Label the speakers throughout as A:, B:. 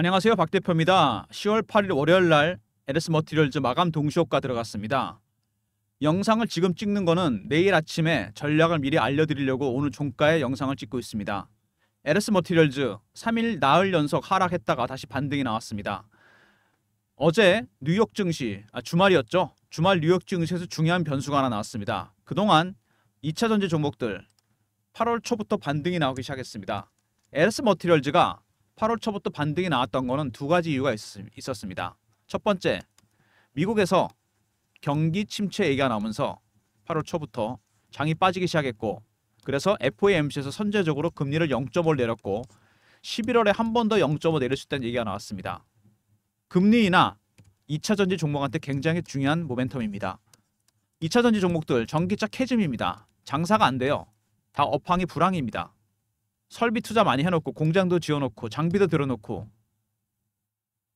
A: 안녕하세요 박 대표입니다. 10월 8일 월요일 날 LS 머티리얼즈 마감 동시효과 들어갔습니다. 영상을 지금 찍는 거는 내일 아침에 전략을 미리 알려드리려고 오늘 종가에 영상을 찍고 있습니다. LS 머티리얼즈 3일 나흘 연속 하락했다가 다시 반등이 나왔습니다. 어제 뉴욕 증시, 아, 주말이었죠. 주말 뉴욕 증시에서 중요한 변수가 하나 나왔습니다. 그동안 2차 전지 종목들 8월 초부터 반등이 나오기 시작했습니다. LS 머티리얼즈가 8월 초부터 반등이 나왔던 것은 두 가지 이유가 있었습니다. 첫 번째, 미국에서 경기 침체 얘기가 나오면서 8월 초부터 장이 빠지기 시작했고 그래서 FOMC에서 선제적으로 금리를 0.5를 내렸고 11월에 한 번 더 0.5 내릴 수 있다는 얘기가 나왔습니다. 금리 인하 2차 전지 종목한테 굉장히 중요한 모멘텀입니다. 2차 전지 종목들 전기차 캐즘입니다. 장사가 안 돼요. 다 업황이 불황입니다. 설비 투자 많이 해놓고 공장도 지어놓고 장비도 들어놓고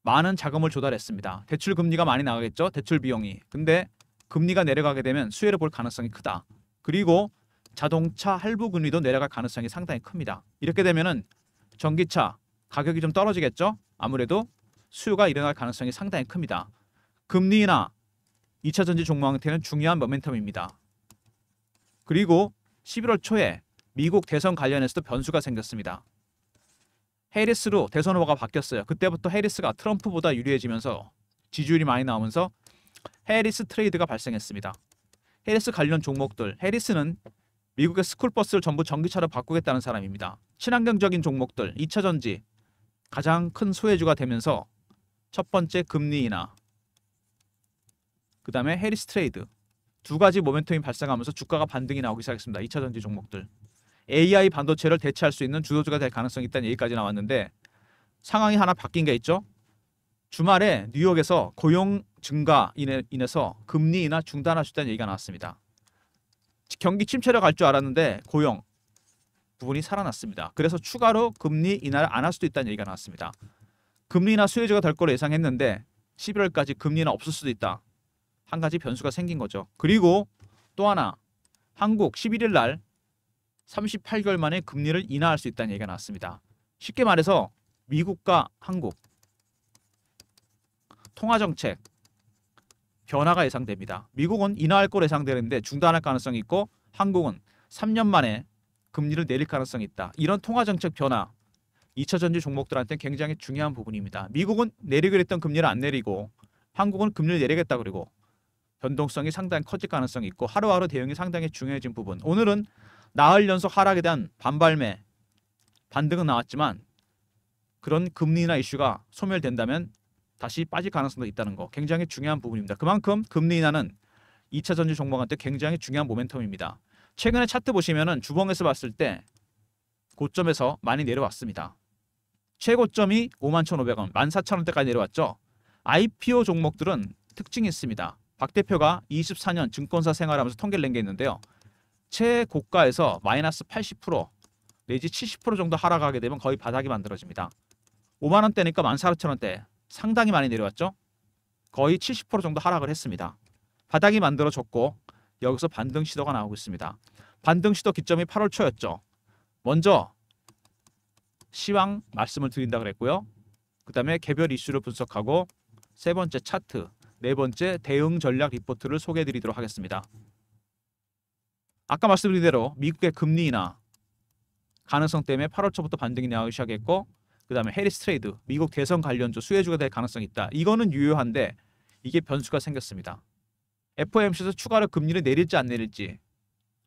A: 많은 자금을 조달했습니다. 대출 금리가 많이 나가겠죠? 대출 비용이. 근데 금리가 내려가게 되면 수혜를 볼 가능성이 크다. 그리고 자동차 할부 금리도 내려갈 가능성이 상당히 큽니다. 이렇게 되면은 전기차 가격이 좀 떨어지겠죠? 아무래도 수요가 일어날 가능성이 상당히 큽니다. 금리나 2차 전지 종목한테는 중요한 모멘텀입니다. 그리고 11월 초에 미국 대선 관련해서도 변수가 생겼습니다. 해리스로 대선 후보가 바뀌었어요. 그때부터 해리스가 트럼프보다 유리해지면서 지지율이 많이 나오면서 해리스 트레이드가 발생했습니다. 해리스 관련 종목들, 해리스는 미국의 스쿨버스를 전부 전기차로 바꾸겠다는 사람입니다. 친환경적인 종목들, 2차전지 가장 큰 소외주가 되면서 첫 번째 금리 인하, 그 다음에 해리스 트레이드 두 가지 모멘텀이 발생하면서 주가가 반등이 나오기 시작했습니다. 2차전지 종목들. AI 반도체를 대체할 수 있는 주도주가 될 가능성이 있다는 얘기까지 나왔는데 상황이 하나 바뀐 게 있죠. 주말에 뉴욕에서 고용 증가 인해서 금리 인하 중단할 수 있다는 얘기가 나왔습니다. 경기 침체로 갈 줄 알았는데 고용 부분이 살아났습니다. 그래서 추가로 금리 인하를 안 할 수도 있다는 얘기가 나왔습니다. 금리 인하 수혜주가 될 거로 예상했는데 11월까지 금리 는 없을 수도 있다. 한 가지 변수가 생긴 거죠. 그리고 또 하나 한국 11일 날 38개월 만에 금리를 인하할 수 있다는 얘기가 나왔습니다. 쉽게 말해서 미국과 한국 통화정책 변화가 예상됩니다. 미국은 인하할 걸 예상되는데 중단할 가능성이 있고 한국은 3년 만에 금리를 내릴 가능성이 있다. 이런 통화정책 변화 2차 전지 종목들한테 굉장히 중요한 부분입니다. 미국은 내리기로 했던 금리를 안 내리고 한국은 금리를 내리겠다 그리고 변동성이 상당히 커질 가능성이 있고 하루하루 대응이 상당히 중요해진 부분 오늘은 나흘 연속 하락에 대한 반발매, 반등은 나왔지만 그런 금리나 이슈가 소멸된다면 다시 빠질 가능성도 있다는 거 굉장히 중요한 부분입니다. 그만큼 금리 인하는 2차 전지 종목한테 굉장히 중요한 모멘텀입니다. 최근에 차트 보시면 주봉에서 봤을 때 고점에서 많이 내려왔습니다. 최고점이 51,500원, 만 14,000원대까지 내려왔죠. IPO 종목들은 특징이 있습니다. 박 대표가 24년 증권사 생활하면서 통계를 낸 게 있는데요. 최고가에서 마이너스 80% 내지 70% 정도 하락하게 되면 거의 바닥이 만들어집니다. 5만원대니까 14,000원대 상당히 많이 내려왔죠. 거의 70% 정도 하락을 했습니다. 바닥이 만들어졌고 여기서 반등 시도가 나오고 있습니다. 반등 시도 기점이 8월 초였죠. 먼저 시황 말씀을 드린다 그랬고요. 그 다음에 개별 이슈를 분석하고 세 번째 차트, 네 번째 대응 전략 리포트를 소개해 드리도록 하겠습니다. 아까 말씀드린 대로 미국의 금리 나 가능성 때문에 8월 초부터 반등이 나오기 시작했고 그 다음에 해리스 트레이드 미국 대선 관련주 수혜주가 될 가능성이 있다. 이거는 유효한데 이게 변수가 생겼습니다. FOMC에서 추가로 금리를 내릴지 안 내릴지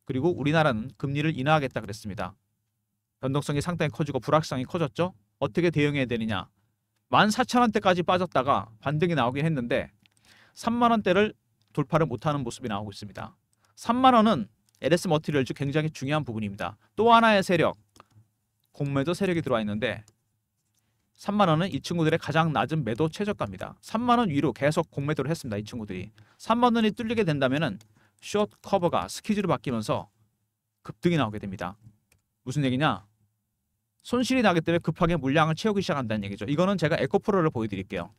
A: 그리고 우리나라는 금리를 인하하겠다 그랬습니다. 변동성이 상당히 커지고 불확성이 커졌죠. 어떻게 대응해야 되느냐. 14,000원대까지 빠졌다가 반등이 나오긴 했는데 3만원대를 돌파를 못하는 모습이 나오고 있습니다. 3만원은 LS 머티리얼즈 굉장히 중요한 부분입니다. 또 하나의 세력, 공매도 세력이 들어와 있는데 3만원은 이 친구들의 가장 낮은 매도 최저가입니다. 3만원 위로 계속 공매도를 했습니다. 이 친구들이. 3만원이 뚫리게 된다면 은숏 커버가 스키즈로 바뀌면서 급등이 나오게 됩니다. 무슨 얘기냐? 손실이 나기 때문에 급하게 물량을 채우기 시작한다는 얘기죠. 이거는 제가 에코프로를 보여드릴게요.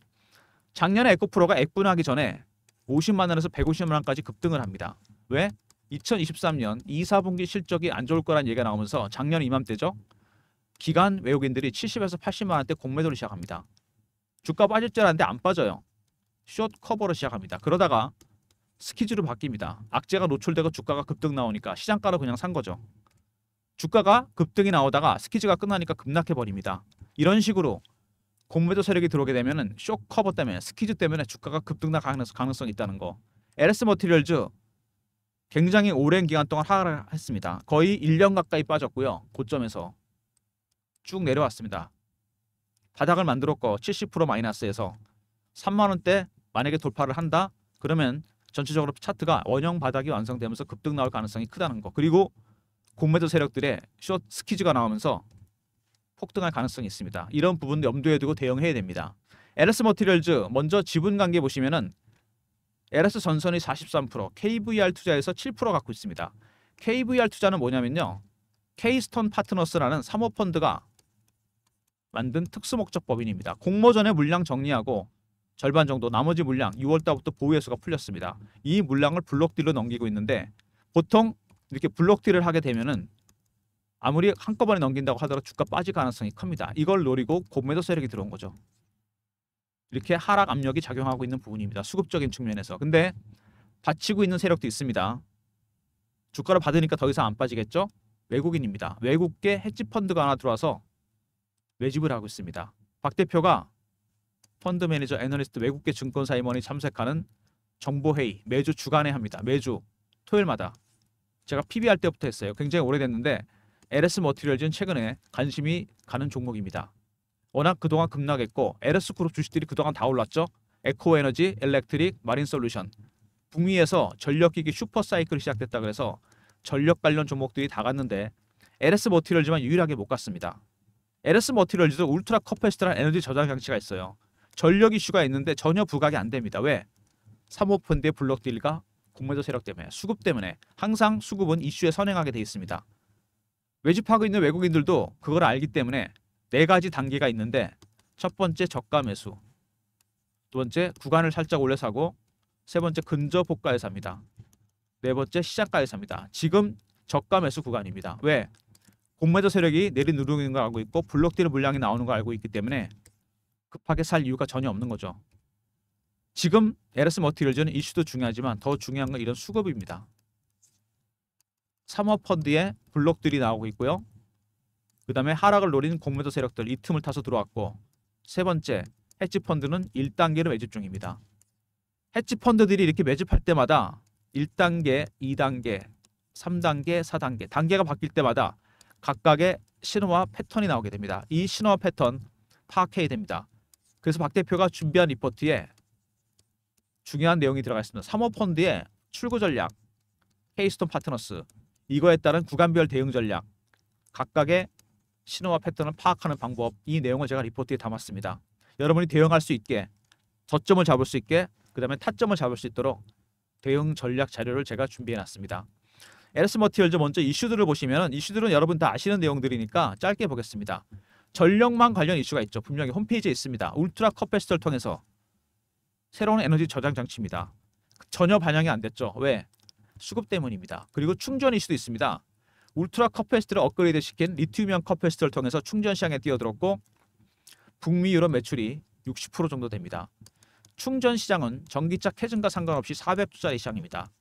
A: 작년에 에코프로가 액분하기 전에 50만원에서 150만원까지 급등을 합니다. 왜? 2023년 2, 4분기 실적이 안 좋을 거란 얘기가 나오면서 작년 이맘때죠. 기간 외국인들이 70에서 80만 원대 공매도를 시작합니다. 주가 빠질 줄 알았는데 안 빠져요. 숏 커버로 시작합니다. 그러다가 스키즈로 바뀝니다. 악재가 노출되고 주가가 급등 나오니까 시장가로 그냥 산 거죠. 주가가 급등이 나오다가 스키즈가 끝나니까 급락해버립니다. 이런 식으로 공매도 세력이 들어오게 되면 쇼 커버 때문에 스키즈 때문에 주가가 급등 나 가능성, 이 있다는 거. LS 머티리얼즈 굉장히 오랜 기간 동안 하락을 했습니다. 거의 1년 가까이 빠졌고요. 고점에서 쭉 내려왔습니다. 바닥을 만들었고 70% 마이너스에서 3만원대 만약에 돌파를 한다? 그러면 전체적으로 차트가 원형 바닥이 완성되면서 급등 나올 가능성이 크다는 거. 그리고 공매도 세력들의 숏 스키즈가 나오면서 폭등할 가능성이 있습니다. 이런 부분도 염두에 두고 대응해야 됩니다. LS 머티리얼즈 먼저 지분 관계 보시면은 LS 전선이 43%, KVR 투자에서 7% 갖고 있습니다. KVR 투자는 뭐냐면요. 케이스턴 파트너스라는 사모펀드가 만든 특수목적법인입니다. 공모 전에 물량 정리하고 절반 정도 나머지 물량 6월달부터 보유회수가 풀렸습니다. 이 물량을 블록딜로 넘기고 있는데 보통 이렇게 블록딜을 하게 되면은 아무리 한꺼번에 넘긴다고 하더라도 주가 빠질 가능성이 큽니다. 이걸 노리고 고매도 세력이 들어온 거죠. 이렇게 하락 압력이 작용하고 있는 부분입니다. 수급적인 측면에서. 근데 받치고 있는 세력도 있습니다. 주가를 받으니까 더 이상 안 빠지겠죠? 외국인입니다. 외국계 헤지펀드가 하나 들어와서 매집을 하고 있습니다. 박 대표가 펀드 매니저 애널리스트 외국계 증권사 임원이 참석하는 정보회의 매주 주간에 합니다. 매주 토요일마다 제가 PBR 때부터 했어요. 굉장히 오래됐는데 LS 머티리얼즈는 최근에 관심이 가는 종목입니다. 워낙 그동안 급락했고 에르스 그룹 주식들이 그동안 다 올랐죠. 에코에너지, 엘렉트릭, 마린솔루션. 북미에서 전력기기 슈퍼사이클이 시작됐다 그래서 전력 관련 종목들이 다 갔는데 LS 머티리즈만 유일하게 못 갔습니다. LS 머티리즈도 울트라 커패스터라는 에너지 저장 장치가 있어요. 전력 이슈가 있는데 전혀 부각이 안 됩니다. 왜? 사모펀드의 블록딜과 공매도 세력 때문에 수급 때문에 항상 수급은 이슈에 선행하게 돼 있습니다. 외집하고 있는 외국인들도 그걸 알기 때문에 네 가지 단계가 있는데 첫 번째 저가 매수, 두 번째 구간을 살짝 올려 사고, 세 번째 근저 복가에 삽니다. 네 번째 시작가에 삽니다. 지금 저가 매수 구간입니다. 왜? 공매도 세력이 내린 누르는 걸 알고 있고 블록딜 물량이 나오는 걸 알고 있기 때문에 급하게 살 이유가 전혀 없는 거죠. 지금 LS 머티리얼즈는 이슈도 중요하지만 더 중요한 건 이런 수급입니다. 3호 펀드에 블록들이 나오고 있고요. 그 다음에 하락을 노린 공매도 세력들 이 틈을 타서 들어왔고 세 번째 헤지펀드는 1단계로 매집 중입니다. 헤지펀드들이 이렇게 매집할 때마다 1단계, 2단계, 3단계, 4단계 단계가 바뀔 때마다 각각의 신호와 패턴이 나오게 됩니다. 이 신호와 패턴 파악해야 됩니다. 그래서 박 대표가 준비한 리포트에 중요한 내용이 들어가 있습니다. 사모펀드의 출구 전략, 헤이스톤 파트너스, 이거에 따른 구간별 대응 전략, 각각의 신호와 패턴을 파악하는 방법 이 내용을 제가 리포트에 담았습니다. 여러분이 대응할 수 있게 저점을 잡을 수 있게 그 다음에 타점을 잡을 수 있도록 대응 전략 자료를 제가 준비해놨습니다. l 스 머티얼즈 먼저 이슈들을 보시면 이슈들은 여러분 다 아시는 내용들이니까 짧게 보겠습니다. 전력망 관련 이슈가 있죠. 분명히 홈페이지에 있습니다. 울트라 컵패스터를 통해서 새로운 에너지 저장 장치입니다. 전혀 반영이 안 됐죠. 왜? 수급 때문입니다. 그리고 충전 이슈도 있습니다. 울트라 커패스트를 업그레이드 시킨 리튬이온 컵페스트를 통해서 충전 시장에 뛰어들었고 북미 유럽 매출이 60% 정도 됩니다. 충전 시장은 전기차 캐즘과 상관없이 400조짜리 시장입니다.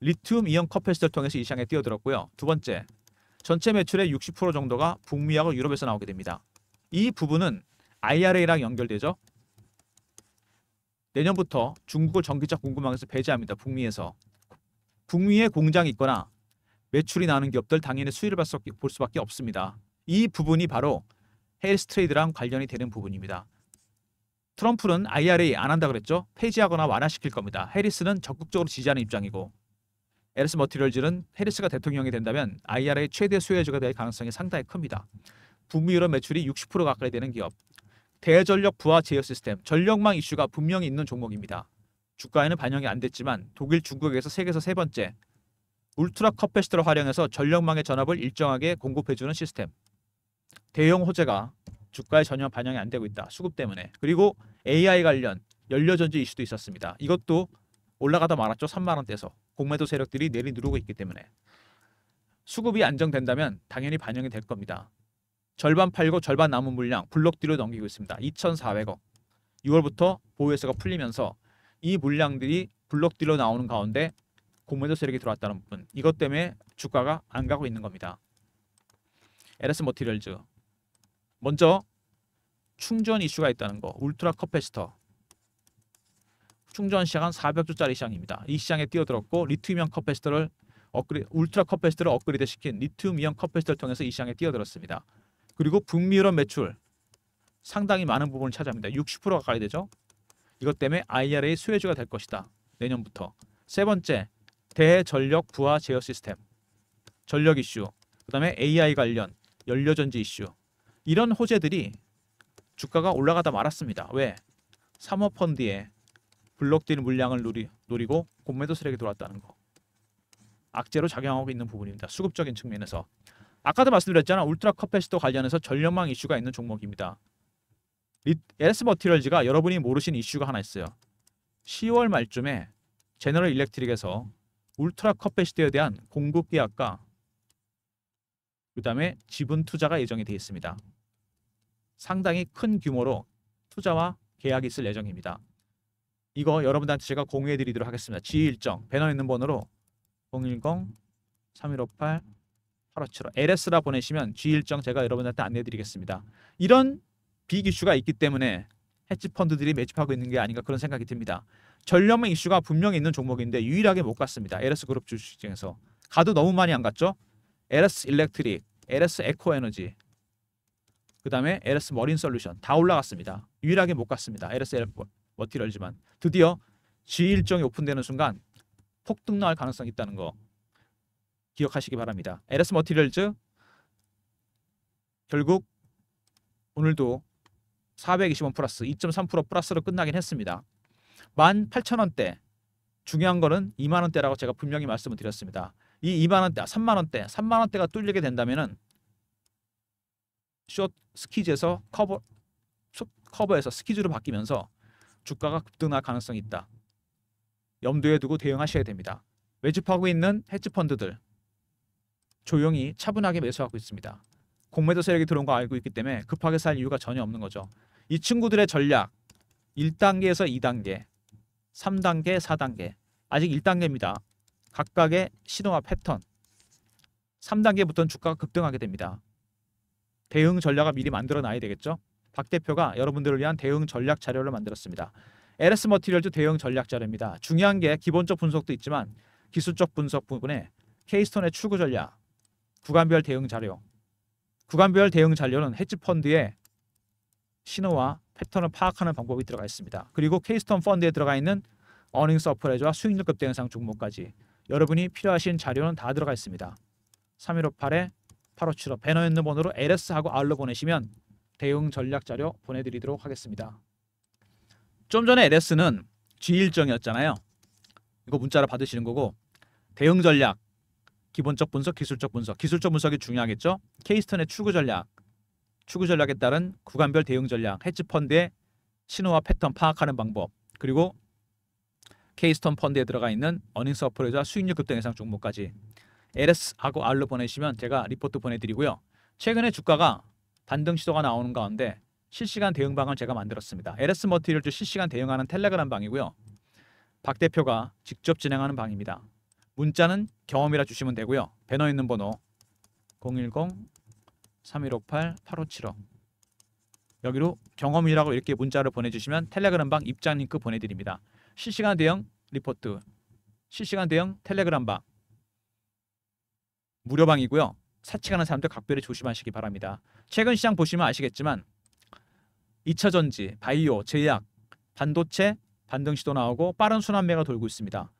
A: 리튬 이온 커패스트를 통해서 이 시장에 뛰어들었고요. 두 번째, 전체 매출의 60% 정도가 북미하고 유럽에서 나오게 됩니다. 이 부분은 IRA랑 연결되죠. 내년부터 중국을 전기차 공급망에서 배제합니다. 북미에서. 북미에 공장이 있거나 매출이 나는 기업들 당연히 수혜를 볼 수밖에 없습니다. 이 부분이 바로 헬스 트레이드랑 관련이 되는 부분입니다. 트럼프는 IRA 안 한다 그랬죠? 폐지하거나 완화시킬 겁니다. 해리스는 적극적으로 지지하는 입장이고 에르스 머티리얼즈는 해리스가 대통령이 된다면 IRA 최대 수혜주가 될 가능성이 상당히 큽니다. 북미유럽 매출이 60% 가까이 되는 기업 대전력 부하 제어 시스템, 전력망 이슈가 분명히 있는 종목입니다. 주가에는 반영이 안 됐지만 독일, 중국에서 세계에서 세 번째, 울트라 커패시터를 활용해서 전력망의 전압을 일정하게 공급해주는 시스템. 대형 호재가 주가에 전혀 반영이 안 되고 있다. 수급 때문에. 그리고 AI 관련 연료전지 이슈도 있었습니다. 이것도 올라가다 말았죠. 3만원대에서. 공매도 세력들이 내리 누르고 있기 때문에. 수급이 안정된다면 당연히 반영이 될 겁니다. 절반 팔고 절반 남은 물량 블록 뒤로 넘기고 있습니다. 2,400억. 6월부터 보유세가 풀리면서 이 물량들이 블록 딜로 나오는 가운데 공매도 세력이 들어왔다는 부분 이것 때문에 주가가 안 가고 있는 겁니다. LS 머티리얼즈 먼저 충전 이슈가 있다는 거 울트라 커패스터 충전 시장은 400조짜리 시장입니다. 이 시장에 뛰어들었고 리튬이온 커패스터를 업그레 이드 울트라 커패스터를 업그레이드 시킨 리튬이온 커패스터를 통해서 이 시장에 뛰어들었습니다. 그리고 북미유럽 매출 상당히 많은 부분을 차지합니다. 60% 가까이 되죠. 이것 때문에 IRA 수혜주가 될 것이다. 내년부터. 세 번째, 대전력 부하 제어 시스템, 전력 이슈, 그 다음에 AI 관련, 연료전지 이슈 이런 호재들이 주가가 올라가다 말았습니다. 왜? 사모펀드에 블록딜 물량을 노리, 노리고 공매도 세력이 돌았다는 거. 악재로 작용하고 있는 부분입니다. 수급적인 측면에서. 아까도 말씀드렸잖아. 울트라 컵패시도 관련해서 전력망 이슈가 있는 종목입니다. 에스 머티럴즈가 여러분이 모르신 이슈가 하나 있어요. 10월 말쯤에 제너럴 일렉트릭에서 울트라 컵베시티에 대한 공급 계약과 그 다음에 지분 투자가 예정이 되어 있습니다. 상당히 큰 규모로 투자와 계약이 있을 예정입니다. 이거 여러분들한테 제가 공유해 드리도록 하겠습니다. 지휘 일정 배너 있는 번호로 010-3158-8575 LS라 보내시면 지휘 일정 제가 여러분한테 안내해 드리겠습니다. 이런 비 이슈가 있기 때문에 헤지 펀드들이 매집하고 있는 게 아닌가 그런 생각이 듭니다. 전력망 이슈가 분명히 있는 종목인데 유일하게 못 갔습니다. LS 그룹 주식 중에서 가도 너무 많이 안 갔죠. LS 일렉트릭, LS 에코 에너지, 그 다음에 LS 머린 솔루션 다 올라갔습니다. 유일하게 못 갔습니다. LS 머티럴지만 드디어 G1정이 오픈되는 순간 폭등 나올 가능성이 있다는 거 기억하시기 바랍니다. LS 머티럴즈 결국 오늘도 420원 플러스 2.3% 플러스로 끝나긴 했습니다. 18,000원대 중요한 거는 2만원대라고 제가 분명히 말씀을 드렸습니다. 이 2만원대, 3만원대, 3만원대가 뚫리게 된다면은 숏 스키즈에서 커버, 커버에서 스키즈로 바뀌면서 주가가 급등할 가능성이 있다. 염두에 두고 대응하셔야 됩니다. 매집하고 있는 헤지펀드들 조용히 차분하게 매수하고 있습니다. 공매도 세력이 들어온 거 알고 있기 때문에 급하게 살 이유가 전혀 없는 거죠. 이 친구들의 전략 1단계에서 2단계 3단계, 4단계. 아직 1단계입니다. 각각의 신호와 패턴. 3단계부터는 주가가 급등하게 됩니다. 대응 전략을 미리 만들어 놔야 되겠죠? 박 대표가 여러분들을 위한 대응 전략 자료를 만들었습니다. LS 머티리얼즈 대응 전략 자료입니다. 중요한 게 기본적 분석도 있지만 기술적 분석 부분에 케이스톤의 출구 전략, 구간별 대응 자료, 구간별 대응 자료는 헤지펀드의 신호와 패턴을 파악하는 방법이 들어가 있습니다. 그리고 케이스톤 펀드에 들어가 있는 어닝 서프레이와 수익률 급등 현상 종목까지 여러분이 필요하신 자료는 다 들어가 있습니다. 3158에 8575 배너 있는 번호로 LS하고 R로 보내시면 대응 전략 자료 보내드리도록 하겠습니다. 좀 전에 LS는 g 일정이었잖아요 이거 문자로 받으시는 거고 대응 전략, 기본적 분석, 기술적 분석, 기술적 분석이 중요하겠죠. 케이스턴의 출구 전략, 추구 전략에 따른 구간별 대응 전략, 헤지펀드의 신호와 패턴 파악하는 방법, 그리고 케이스톤 펀드에 들어가 있는 어닝 서프레자 수익률 급등 예상 종목까지 LS하고 R로 보내시면 제가 리포트 보내드리고요. 최근에 주가가 반등 시도가 나오는 가운데 실시간 대응 방을 제가 만들었습니다. LS 머티를얼 실시간 대응하는 텔레그램 방이고요. 박 대표가 직접 진행하는 방입니다. 문자는 경험이라 주시면 되고요. 배너 있는 번호 010 3158-8575 여기로 경험이라고 이렇게 문자를 보내주시면 텔레그램방 입장 링크 보내드립니다. 실시간 대응 리포트 실시간 대응 텔레그램방 무료방이고요. 사칭하는 사람들 각별히 조심하시기 바랍니다. 최근 시장 보시면 아시겠지만 2차전지, 바이오, 제약, 반도체, 반등시도 나오고 빠른 순환매가 돌고 있습니다.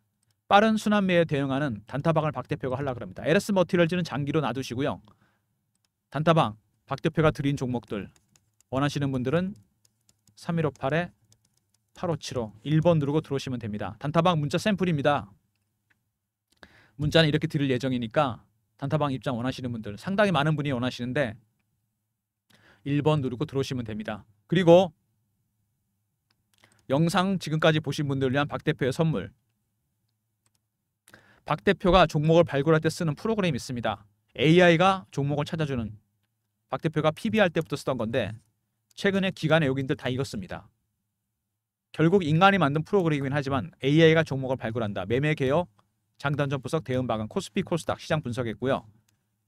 A: 빠른 순환매에 대응하는 단타방을 박 대표가 하려고 합니다. LS 머티리얼즈는 장기로 놔두시고요. 단타방 박 대표가 드린 종목들 원하시는 분들은 3158에 8575 1번 누르고 들어오시면 됩니다. 단타방 문자 샘플입니다. 문자는 이렇게 드릴 예정이니까 단타방 입장 원하시는 분들 상당히 많은 분이 원하시는데 1번 누르고 들어오시면 됩니다. 그리고 영상 지금까지 보신 분들 위한 박 대표의 선물 박 대표가 종목을 발굴할 때 쓰는 프로그램이 있습니다. AI가 종목을 찾아주는 박 대표가 PBR 때부터 쓰던 건데 최근에 기간의 요인들 다 익었습니다. 결국 인간이 만든 프로그램이긴 하지만 AI가 종목을 발굴한다. 매매 개혁, 장단점 분석, 대응 방안, 코스피, 코스닥 시장 분석했고요.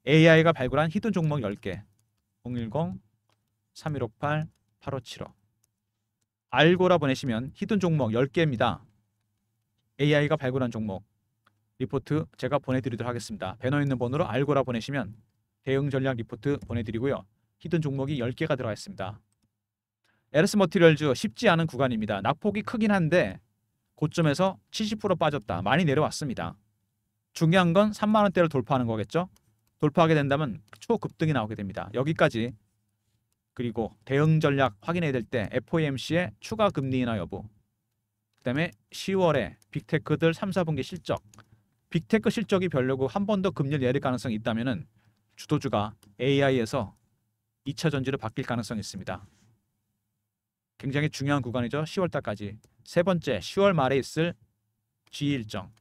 A: AI가 발굴한 히든 종목 10개 010, 3 1 5 8 8575 알고라 보내시면 히든 종목 10개입니다. AI가 발굴한 종목 리포트 제가 보내드리도록 하겠습니다. 배너 있는 번호로 알고라 보내시면 대응 전략 리포트 보내드리고요. 히든 종목이 10개가 들어가 있습니다. 에르스 머티리얼즈 쉽지 않은 구간입니다. 낙폭이 크긴 한데 고점에서 70% 빠졌다. 많이 내려왔습니다. 중요한 건 3만원대를 돌파하는 거겠죠. 돌파하게 된다면 초급등이 나오게 됩니다. 여기까지 그리고 대응 전략 확인해야 될 때 FOMC의 추가 금리 인하 여부 그 다음에 10월에 빅테크들 3, 4분기 실적 빅테크 실적이 별로고 한 번 더 금리를 내릴 가능성이 있다면 주도주가 AI에서 2차 전지로 바뀔 가능성이 있습니다. 굉장히 중요한 구간이죠. 10월달까지. 세 번째, 10월 말에 있을 G 일정.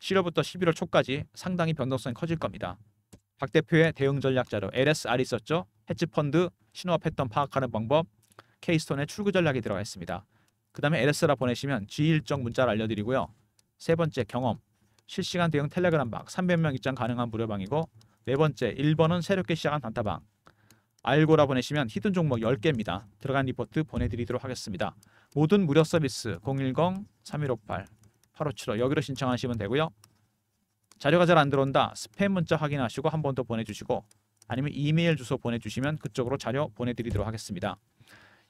A: 7월부터 11월 초까지 상당히 변동성이 커질 겁니다. 박 대표의 대응 전략 자료 LSR 있었죠. 해치펀드 신호화 패턴 파악하는 방법, 케이스톤의 출구 전략이 들어가 있습니다. 그 다음에 LSR 보내시면 G 일정 문자를 알려드리고요. 세 번째 경험, 실시간 대응 텔레그램 방 300명 입장 가능한 무료방이고 네 번째 1번은 새롭게 시작한 단타방 알고라 보내시면 히든 종목 10개입니다. 들어간 리포트 보내드리도록 하겠습니다. 모든 무료 서비스 010-3158-8575 여기로 신청하시면 되고요. 자료가 잘 안 들어온다. 스팸 문자 확인하시고 한 번 더 보내주시고 아니면 이메일 주소 보내주시면 그쪽으로 자료 보내드리도록 하겠습니다.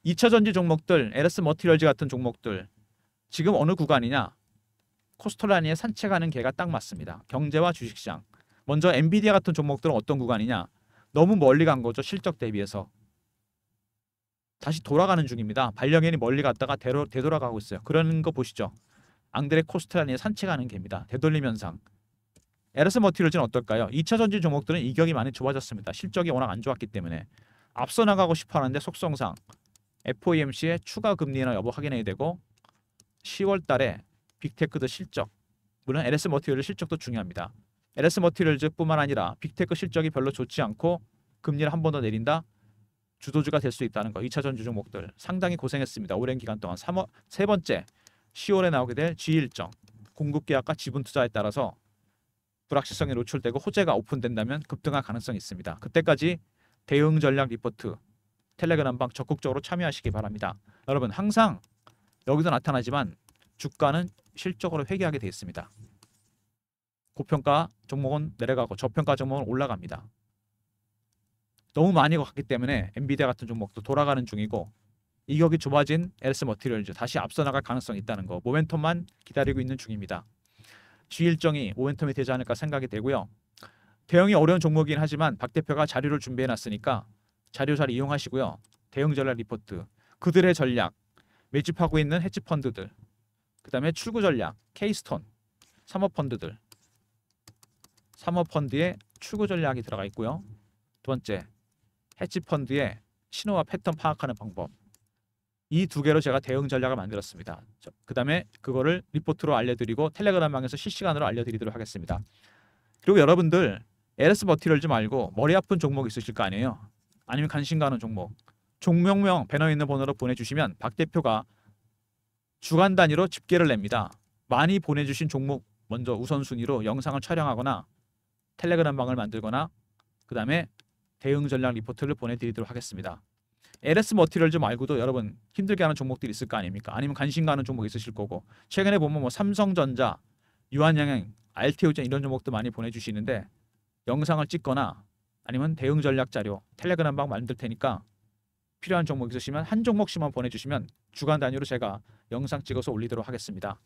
A: 2차전지 종목들, LS 머티리얼즈 같은 종목들 지금 어느 구간이냐? 코스톨라니에 산책하는 개가 딱 맞습니다. 경제와 주식시장. 먼저 엔비디아 같은 종목들은 어떤 구간이냐? 너무 멀리 간 거죠. 실적 대비해서. 다시 돌아가는 중입니다. 반려견이 멀리 갔다가 되로, 되돌아가고 있어요. 그런 거 보시죠. 앙드레 코스트라니에 산책하는 개입니다. 되돌림 현상. 에르스 머티리얼는 어떨까요? 2차 전지 종목들은 이격이 많이 좋아졌습니다. 실적이 워낙 안 좋았기 때문에. 앞서 나가고 싶어 하는데 속성상 FOMC의 추가 금리나 여부 확인해야 되고 10월 달에 빅테크도 실적, 물론 LS 머티리얼 실적도 중요합니다. LS 머티리얼즈뿐만 아니라 빅테크 실적이 별로 좋지 않고 금리를 한 번 더 내린다. 주도주가 될 수 있다는 거. 2차 전주 종목들 상당히 고생했습니다. 오랜 기간 동안 3월, 세 번째 10월에 나오게 될 G 일정 공급 계약과 지분 투자에 따라서 불확실성이 노출되고 호재가 오픈된다면 급등할 가능성이 있습니다. 그때까지 대응 전략 리포트 텔레그램 방 적극적으로 참여하시기 바랍니다. 여러분 항상 여기도 나타나지만 주가는 실적으로 회귀하게 되어 있습니다. 고평가 종목은 내려가고 저평가 종목은 올라갑니다. 너무 많이 갔기 때문에 엔비디아 같은 종목도 돌아가는 중이고 이격이 좁아진 LS 머티리얼즈 다시 앞서 나갈 가능성이 있다는 거 모멘텀만 기다리고 있는 중입니다. G 일정이 모멘텀이 되지 않을까 생각이 되고요. 대형이 어려운 종목이긴 하지만 박 대표가 자료를 준비해놨으니까 자료 잘 이용하시고요. 대형 전략 리포트, 그들의 전략, 매집하고 있는 헤지펀드들, 그 다음에 출구 전략, 케이스톤, 사모펀드들. 사모펀드에 출구 전략이 들어가 있고요. 두 번째, 해치펀드에 신호와 패턴 파악하는 방법. 이 두 개로 제가 대응 전략을 만들었습니다. 그 다음에 그거를 리포트로 알려드리고 텔레그램방에서 실시간으로 알려드리도록 하겠습니다. 그리고 여러분들 LS 버티를즈 말고 머리 아픈 종목 있으실 거 아니에요? 아니면 관심 가는 종목. 종명명배너 있는 번호로 보내주시면 박 대표가 주간 단위로 집계를 냅니다. 많이 보내주신 종목 먼저 우선순위로 영상을 촬영하거나 텔레그램 방을 만들거나 그 다음에 대응 전략 리포트를 보내드리도록 하겠습니다. LS 머티리얼즈 말고도 여러분 힘들게 하는 종목들이 있을 거 아닙니까? 아니면 관심 가는 종목 있으실 거고 최근에 보면 뭐 삼성전자, 유한양행, r t 오전 이런 종목도 많이 보내주시는데 영상을 찍거나 아니면 대응 전략 자료 텔레그램 방 만들 테니까 필요한 종목 있으시면 한 종목씩만 보내주시면 주간 단위로 제가 영상 찍어서 올리도록 하겠습니다.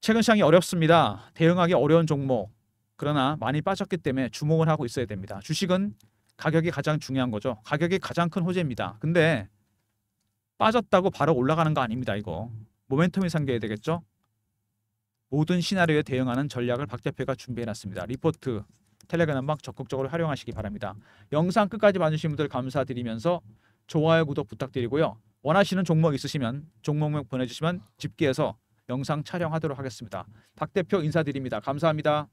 A: 최근 시장이 어렵습니다. 대응하기 어려운 종목. 그러나 많이 빠졌기 때문에 주목을 하고 있어야 됩니다. 주식은 가격이 가장 중요한 거죠. 가격이 가장 큰 호재입니다. 근데 빠졌다고 바로 올라가는 거 아닙니다. 이거 모멘텀이 생겨야 되겠죠. 모든 시나리오에 대응하는 전략을 박 대표가 준비해놨습니다. 리포트 텔레그램 막 적극적으로 활용하시기 바랍니다. 영상 끝까지 봐주신 분들 감사드리면서 좋아요, 구독 부탁드리고요. 원하시는 종목 있으시면 종목명 보내주시면 집계해서 영상 촬영하도록 하겠습니다. 박 대표 인사드립니다. 감사합니다.